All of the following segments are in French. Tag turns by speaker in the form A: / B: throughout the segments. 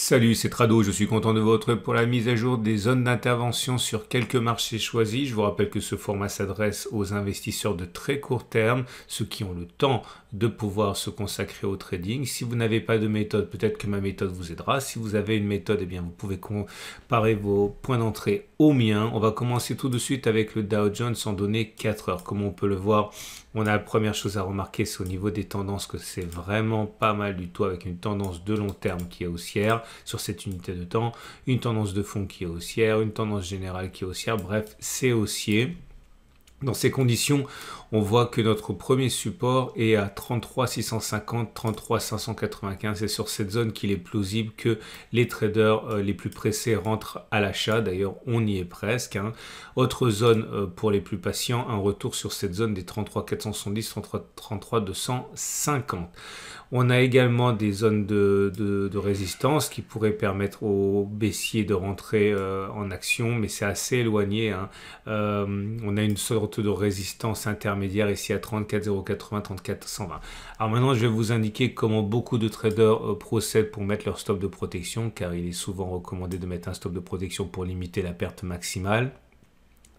A: Salut, c'est Trado, je suis content de votre pour la mise à jour des zones d'intervention sur quelques marchés choisis. Je vous rappelle que ce format s'adresse aux investisseurs de très court terme, ceux qui ont le temps de pouvoir se consacrer au trading. Si vous n'avez pas de méthode, peut-être que ma méthode vous aidera. Si vous avez une méthode, eh bien vous pouvez comparer vos points d'entrée au mien. On va commencer tout de suite avec le Dow Jones en donner 4 heures. Comme on peut le voir, on a la première chose à remarquer, c'est au niveau des tendances que c'est vraiment pas mal du tout avec une tendance de long terme qui est haussière sur cette unité de temps, une tendance de fond qui est haussière, une tendance générale qui est haussière, bref, c'est haussier. Dans ces conditions, on voit que notre premier support est à 33 650, 33 595. C'est sur cette zone qu'il est plausible que les traders euh, les plus pressés rentrent à l'achat. D'ailleurs, on y est presque. Hein. Autre zone euh, pour les plus patients, un retour sur cette zone des 33 33,250. 33 250. On a également des zones de, résistance qui pourraient permettre aux baissiers de rentrer euh, en action, mais c'est assez éloigné. Hein. on a une sorte de résistance intermédiaire ici à 34,080 34120 Alors maintenant je vais vous indiquer comment beaucoup de traders euh, procèdent pour mettre leur stop de protection car il est souvent recommandé de mettre un stop de protection pour limiter la perte maximale.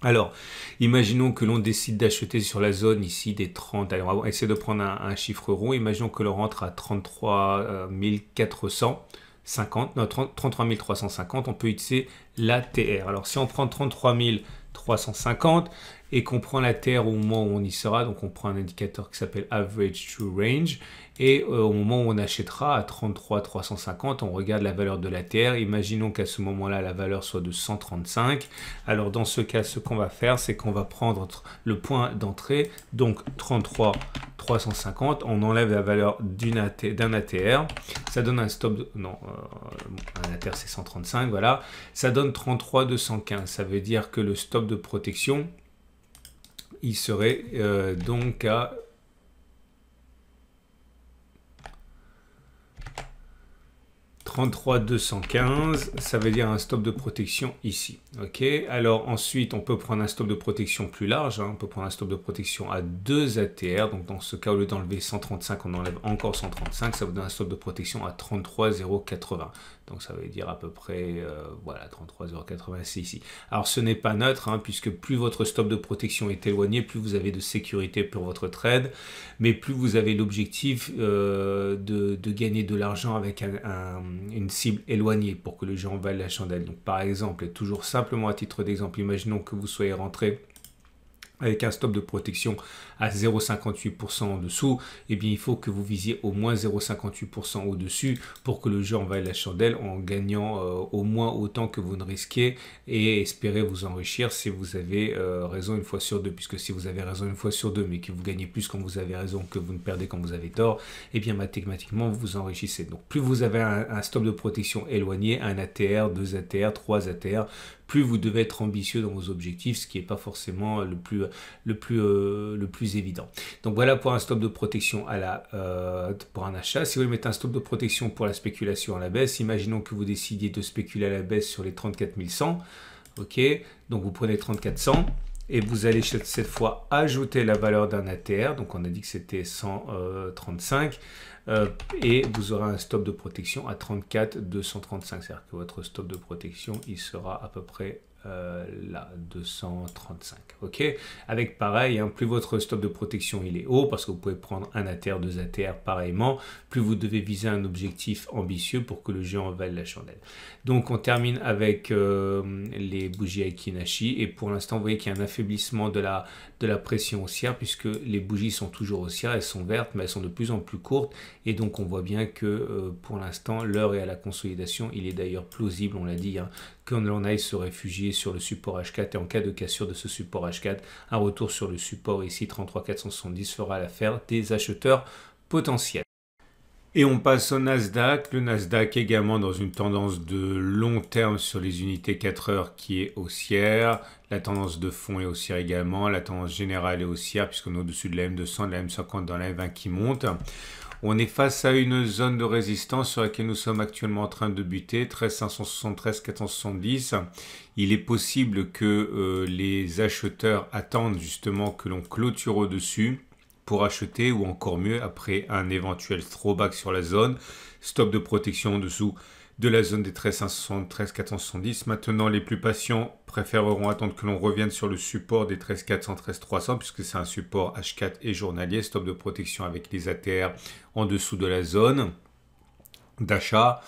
A: Alors, imaginons que l'on décide d'acheter sur la zone ici des 30. Alors, on essayer de prendre un, chiffre rond. Imaginons que l'on rentre à 33 400. 33 350, on peut utiliser l'ATR. Alors si on prend 33 350, et qu'on prend la Terre au moment où on y sera. Donc on prend un indicateur qui s'appelle Average True Range et euh, au moment où on achètera à 33 350, on regarde la valeur de la Terre. Imaginons qu'à ce moment-là, la valeur soit de 135. Alors dans ce cas, ce qu'on va faire, c'est qu'on va prendre le point d'entrée, donc 33 350. On enlève la valeur d'un ATR. Ça donne un stop... Non, euh, un ATR c'est 135, voilà. Ça donne 33 215. Ça veut dire que le stop de protection il serait euh, donc à 33,215, ça veut dire un stop de protection ici. Ok. Alors ensuite, on peut prendre un stop de protection plus large. Hein. On peut prendre un stop de protection à 2 ATR. Donc dans ce cas, au lieu d'enlever 135, on enlève encore 135. Ça vous donne un stop de protection à 33 Donc ça veut dire à peu près, euh, voilà, 33 c'est ici. Alors ce n'est pas neutre, hein, puisque plus votre stop de protection est éloigné, plus vous avez de sécurité pour votre trade, mais plus vous avez l'objectif euh, de, gagner de l'argent avec un une cible éloignée pour que le jeu valent la chandelle. Donc par exemple, et toujours simplement à titre d'exemple, imaginons que vous soyez rentré avec un stop de protection à 0,58% en dessous, eh bien il faut que vous visiez au moins 0,58% au-dessus pour que le jeu vaille la chandelle en gagnant euh, au moins autant que vous ne risquez et espérez vous enrichir si vous avez euh, raison une fois sur deux, puisque si vous avez raison une fois sur deux mais que vous gagnez plus quand vous avez raison que vous ne perdez quand vous avez tort, eh bien mathématiquement vous vous enrichissez. Donc plus vous avez un, un stop de protection éloigné, un ATR, deux ATR, trois ATR, plus vous devez être ambitieux dans vos objectifs, ce qui n'est pas forcément le plus, le, plus, euh, le plus évident. Donc voilà pour un stop de protection à la, euh, pour un achat. Si vous voulez mettre un stop de protection pour la spéculation à la baisse, imaginons que vous décidiez de spéculer à la baisse sur les 34 Ok, donc vous prenez 3400 et vous allez cette fois ajouter la valeur d'un ATR, donc on a dit que c'était 135, euh, et vous aurez un stop de protection à 34 235. C'est-à-dire que votre stop de protection, il sera à peu près euh, là, 235. Ok Avec pareil, hein, plus votre stop de protection il est haut, parce que vous pouvez prendre un ATR, deux ATR pareillement, plus vous devez viser un objectif ambitieux pour que le géant en la chandelle. Donc on termine avec euh, les bougies Aikinashi, et pour l'instant vous voyez qu'il y a un affaiblissement de la, de la pression haussière, puisque les bougies sont toujours haussières, elles sont vertes, mais elles sont de plus en plus courtes, et donc on voit bien que euh, pour l'instant, l'heure est à la consolidation. Il est d'ailleurs plausible, on l'a dit, hein, qu'on en aille se réfugier sur le support H4 et en cas de cassure de ce support H4, un retour sur le support ici 33470 fera l'affaire des acheteurs potentiels. Et on passe au Nasdaq. Le Nasdaq également dans une tendance de long terme sur les unités 4 heures qui est haussière. La tendance de fond est haussière également. La tendance générale est haussière puisqu'on est au-dessus de la M200, de la M50 dans la M20 qui monte. On est face à une zone de résistance sur laquelle nous sommes actuellement en train de buter, 13 573, Il est possible que euh, les acheteurs attendent justement que l'on clôture au-dessus pour acheter ou encore mieux après un éventuel throwback sur la zone. Stop de protection en dessous de la zone des 13 470. Maintenant, les plus patients préféreront attendre que l'on revienne sur le support des 13 413 puisque c'est un support H4 et journalier. Stop de protection avec les ATR en dessous de la zone d'achat.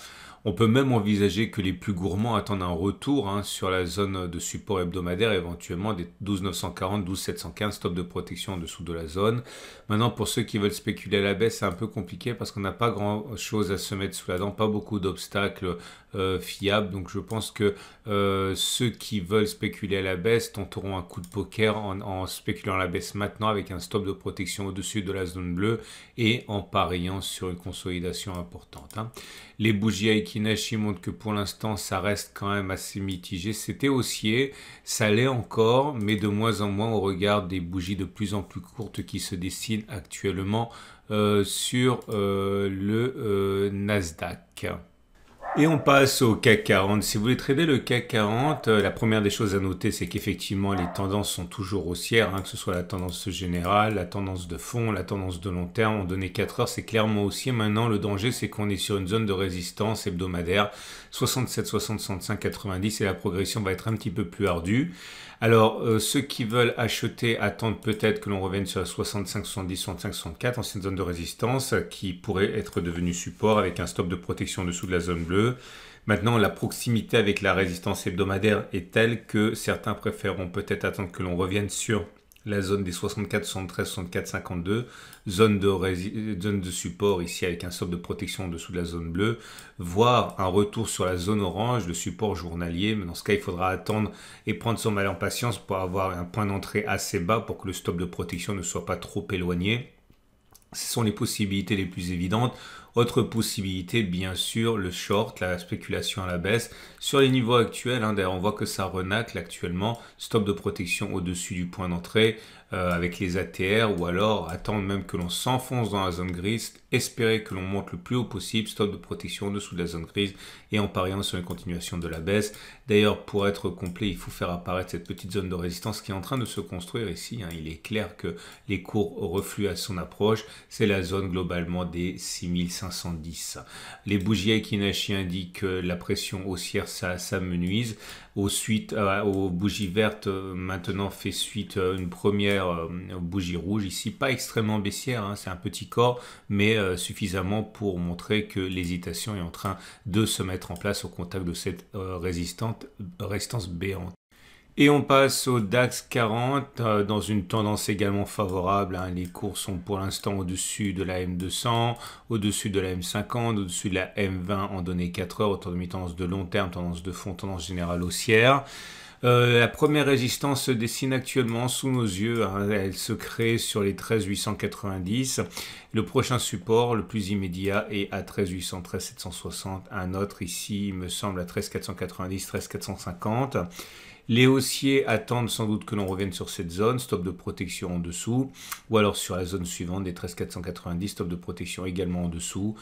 A: On peut même envisager que les plus gourmands attendent un retour hein, sur la zone de support hebdomadaire, éventuellement des 12940, 12715, stop de protection en dessous de la zone. Maintenant, pour ceux qui veulent spéculer à la baisse, c'est un peu compliqué parce qu'on n'a pas grand-chose à se mettre sous la dent, pas beaucoup d'obstacles euh, fiables. Donc je pense que euh, ceux qui veulent spéculer à la baisse tenteront un coup de poker en, spéculant à la baisse maintenant avec un stop de protection au-dessus de la zone bleue et en pariant sur une consolidation importante. Hein. Les bougies Kinashi montre que pour l'instant, ça reste quand même assez mitigé. C'était haussier, ça l'est encore, mais de moins en moins au regard des bougies de plus en plus courtes qui se dessinent actuellement euh, sur euh, le euh, Nasdaq. Et on passe au CAC 40. Si vous voulez trader le CAC 40, euh, la première des choses à noter, c'est qu'effectivement, les tendances sont toujours haussières, hein, que ce soit la tendance générale, la tendance de fond, la tendance de long terme. On donnait 4 heures, c'est clairement haussier. Maintenant, le danger, c'est qu'on est sur une zone de résistance hebdomadaire. 67, 60, 65, 90 et la progression va être un petit peu plus ardue. Alors, euh, ceux qui veulent acheter attendent peut-être que l'on revienne sur la 65, 70, 65, 64, ancienne zone de résistance, qui pourrait être devenue support avec un stop de protection en dessous de la zone bleue. Maintenant, la proximité avec la résistance hebdomadaire est telle que certains préféreront peut-être attendre que l'on revienne sur la zone des 64, 73, 64, 52, zone de, zone de support ici avec un stop de protection en dessous de la zone bleue, voire un retour sur la zone orange, le support journalier. Mais dans ce cas, il faudra attendre et prendre son mal en patience pour avoir un point d'entrée assez bas pour que le stop de protection ne soit pas trop éloigné. Ce sont les possibilités les plus évidentes. Autre possibilité, bien sûr, le short, la spéculation à la baisse. Sur les niveaux actuels, hein, d'ailleurs, on voit que ça renacle actuellement. Stop de protection au-dessus du point d'entrée. Euh, avec les ATR ou alors attendre même que l'on s'enfonce dans la zone grise, espérer que l'on monte le plus haut possible, stop de protection en dessous de la zone grise et en pariant sur une continuation de la baisse. D'ailleurs, pour être complet, il faut faire apparaître cette petite zone de résistance qui est en train de se construire ici. Hein. Il est clair que les cours refluent à son approche. C'est la zone globalement des 6510. Les bougies Kinashi indiquent que la pression haussière s'amenuise aux, euh, aux bougies vertes, euh, maintenant fait suite euh, une première bougie rouge. Ici, pas extrêmement baissière, hein, c'est un petit corps, mais suffisamment pour montrer que l'hésitation est en train de se mettre en place au contact de cette résistante, résistance béante. Et on passe au DAX 40 euh, dans une tendance également favorable. Hein. Les cours sont pour l'instant au-dessus de la M200, au-dessus de la M50, au-dessus de la M20 en données 4 heures, autour de mi-tendance de long terme, tendance de fond, tendance générale haussière. Euh, la première résistance se dessine actuellement sous nos yeux. Hein. Elle se crée sur les 13890. Le prochain support, le plus immédiat, est à 13800, 13760. Un autre ici, me semble, à 13490, 13450. Les haussiers attendent sans doute que l'on revienne sur cette zone, stop de protection en dessous, ou alors sur la zone suivante des 13490, stop de protection également en dessous.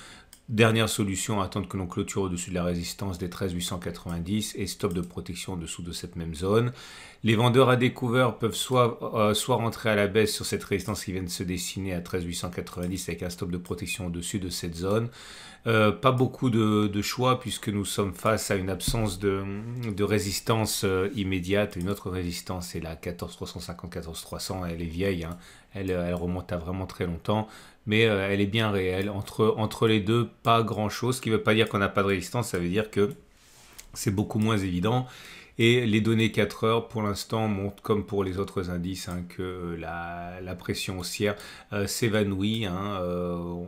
A: Dernière solution, attendre que l'on clôture au-dessus de la résistance des 13890 et stop de protection en dessous de cette même zone. Les vendeurs à découvert peuvent soit, euh, soit rentrer à la baisse sur cette résistance qui vient de se dessiner à 13890 avec un stop de protection au-dessus de cette zone, euh, pas beaucoup de, choix puisque nous sommes face à une absence de, résistance euh, immédiate. Une autre résistance, c'est la 14 14300. Elle est vieille, hein. euh, elle, remonte à vraiment très longtemps, mais elle est bien réelle. entre les deux, pas grand-chose. Ce qui ne veut pas dire qu'on n'a pas de résistance, ça veut dire que c'est beaucoup moins évident. Et les données 4 heures, pour l'instant, montrent, comme pour les autres indices, hein, que la, pression haussière euh, s'évanouit hein, euh,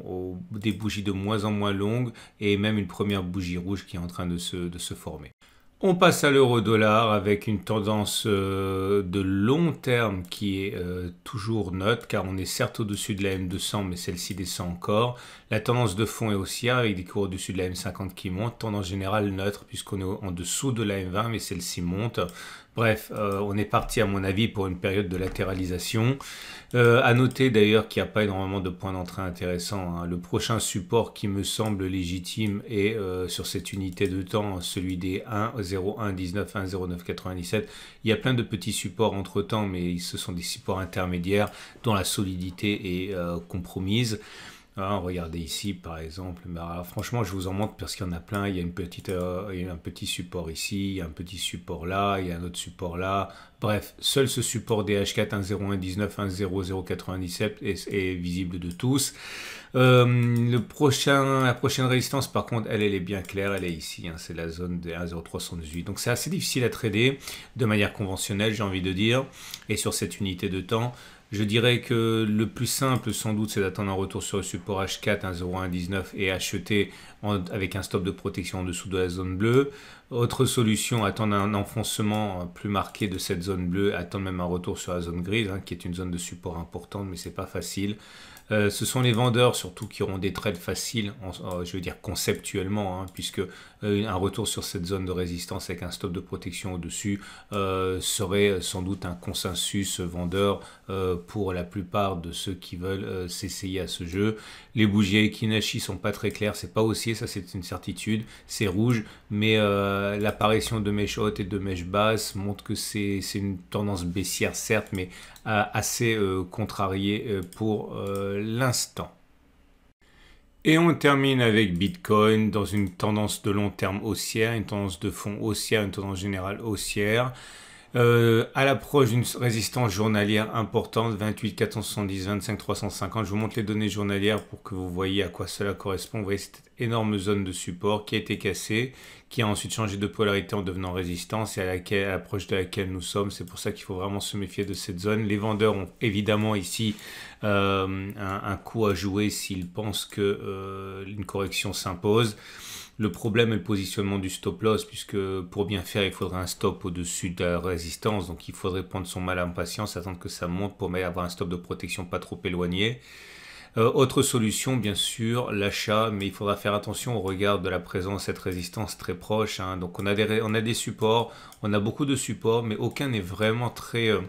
A: des bougies de moins en moins longues et même une première bougie rouge qui est en train de se former. On passe à l'euro-dollar avec une tendance euh, de long terme qui est euh, toujours neutre car on est certes au-dessus de la M200 mais celle-ci descend encore. La tendance de fond est haussière avec des cours au-dessus de la M50 qui montent. Tendance générale neutre puisqu'on est en dessous de la M20 mais celle-ci monte. Bref, euh, on est parti à mon avis pour une période de latéralisation. A euh, à noter d'ailleurs qu'il n'y a pas énormément de points d'entrée intéressants. Hein. Le prochain support qui me semble légitime est euh, sur cette unité de temps, celui des 1 0 97. Il y a plein de petits supports entre temps, mais ce sont des supports intermédiaires dont la solidité est compromise. Hein, regardez ici, par exemple. Bah, franchement, je vous en montre parce qu'il y en a plein. Il y a, euh, un petit support ici, un petit support là, il y a un autre support là. Bref, seul ce support DH4 est, visible de tous. Euh, la prochaine résistance, par contre, elle, est bien claire. Elle est ici. Hein, c'est la zone des 10318. Donc, c'est assez difficile à trader de manière conventionnelle, j'ai envie de dire. Et sur cette unité de temps, je dirais que le plus simple, sans doute, c'est d'attendre un retour sur le support H4, 1,0119 et acheter avec un stop de protection en dessous de la zone bleue. Autre solution, attendre un enfoncement euh, plus marqué de cette zone bleue, attendre même un retour sur la zone grise, hein, qui est une zone de support importante, mais ce n'est pas facile. Euh, ce sont les vendeurs surtout qui auront des trades faciles, euh, je veux dire conceptuellement, hein, puisque un retour sur cette zone de résistance avec un stop de protection au-dessus serait sans doute un consensus vendeur pour la plupart de ceux qui veulent s'essayer à ce jeu. Les bougies Kinashi sont pas très claires, c'est pas haussier, ça c'est une certitude, c'est rouge, mais euh, l'apparition de mèches hautes et de mèches basses montre que c'est une tendance baissière, certes, mais euh, assez euh, contrariée pour l'instant. Et on termine avec Bitcoin dans une tendance de long terme haussière, une tendance de fond haussière, une tendance générale haussière. Euh, à l'approche d'une résistance journalière importante, 28, 470, 25, 350, je vous montre les données journalières pour que vous voyez à quoi cela correspond. Vous voyez cette énorme zone de support qui a été cassée, qui a ensuite changé de polarité en devenant résistance et à laquelle, à l'approche de laquelle nous sommes. C'est pour ça qu'il faut vraiment se méfier de cette zone. Les vendeurs ont évidemment ici euh, un, coup à jouer s'ils pensent que euh, correction s'impose. Le problème est le positionnement du stop loss, puisque pour bien faire, il faudrait un stop au-dessus de la résistance. Donc il faudrait prendre son mal en patience, attendre que ça monte pour avoir un stop de protection pas trop éloigné. Euh, autre solution, bien sûr, l'achat, mais il faudra faire attention au regard de la présence, de cette résistance très proche. Hein. Donc on a, des, on a des supports, on a beaucoup de supports, mais aucun n'est vraiment très euh,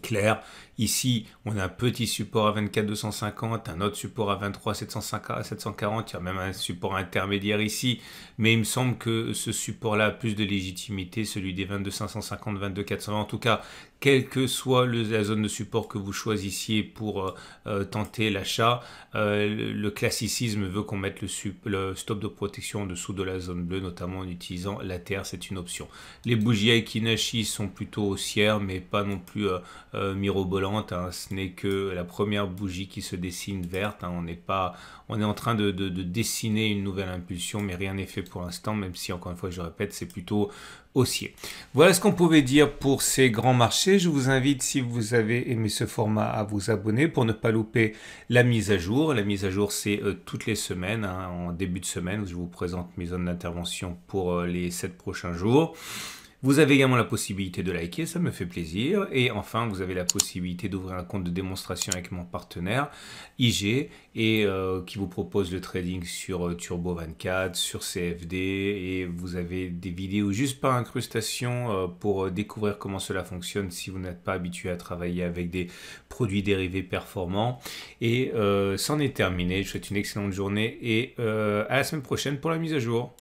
A: clair. Ici, on a un petit support à 24-250, un autre support à 23-740, il y a même un support intermédiaire ici, mais il me semble que ce support-là a plus de légitimité, celui des 22-550, 22 400 en tout cas, quelle que soit la zone de support que vous choisissiez pour euh, euh, tenter l'achat, euh, le classicisme veut qu'on mette le, stop de protection en dessous de la zone bleue, notamment en utilisant la terre, c'est une option. Les bougies à sont plutôt haussières, mais pas non plus mirobolantes Hein. Ce n'est que la première bougie qui se dessine verte. Hein. On n'est pas, on est en train de, dessiner une nouvelle impulsion, mais rien n'est fait pour l'instant. Même si encore une fois, je répète, c'est plutôt haussier. Voilà ce qu'on pouvait dire pour ces grands marchés. Je vous invite, si vous avez aimé ce format, à vous abonner pour ne pas louper la mise à jour. La mise à jour, c'est euh, toutes les semaines, hein, en début de semaine, où je vous présente mes zones d'intervention pour euh, les 7 prochains jours. Vous avez également la possibilité de liker, ça me fait plaisir. Et enfin, vous avez la possibilité d'ouvrir un compte de démonstration avec mon partenaire IG et euh, qui vous propose le trading sur euh, Turbo24, sur CFD et vous avez des vidéos juste par incrustation euh, pour découvrir comment cela fonctionne si vous n'êtes pas habitué à travailler avec des produits dérivés performants. Et c'en est terminé. Je vous souhaite une excellente journée et à la semaine prochaine pour la mise à jour.